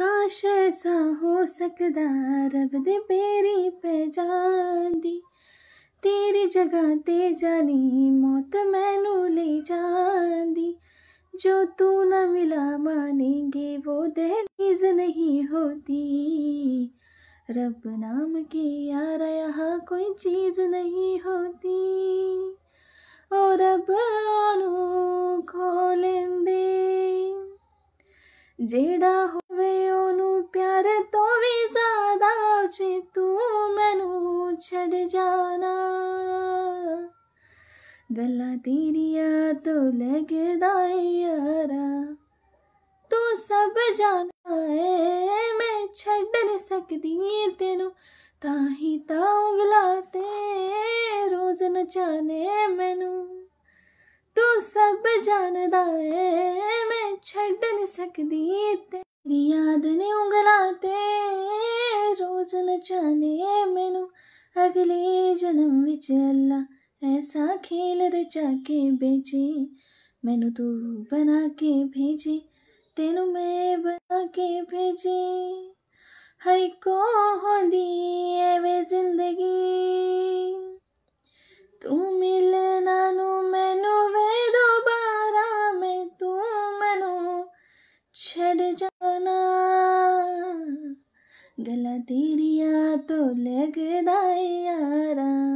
काश ऐसा हो सकता रब दे मेरी पहचान दी तेरी जगह ते जानी मौत मैनू ले जांदी जो तू ना मिला मानेंगे वो दहलीज नहीं होती रब नाम की यार यहाँ कोई चीज़ नहीं होती ਜਿਹੜਾ ਹੋਵੇ ਉਹਨੂੰ ਪਿਆਰ ਤੋਂ ਵੀ ਜ਼ਿਆਦਾ ਜੇ ਤੂੰ ਮੈਨੂੰ ਛੱਡ ਜਾਣਾ ਗੱਲਾਂ ਤੇਰੀਆਂ ਤੋਂ ਲੱਗਦਾ ਯਾਰਾ ਤੂੰ ਸਭ ਜਾਣਾ ਏ ਮੈਂ ਛੱਡ ਨਹੀਂ ਸਕਦੀ ਤੈਨੂੰ ਤਾਂ ਹੀ ਤਾਂ ਉਗਲਾ ਤੇ ਰੋਜ਼ ਨਚਾਨੇ ਮੈਨੂੰ ਤੂੰ ਸਭ ਜਾਣਦਾ ਏ सकदी तेरी याद ने उंगला ते रोज नचाने मैनू अगले जन्म विच अल्ला ऐसा खेल रचा के बेचे मैनू तू बना के भेजे तेनू मैं बना के भेजे हर को होंदी एवे जिंदगी तू मिले जाना गला तेरिया तो लगदा यारा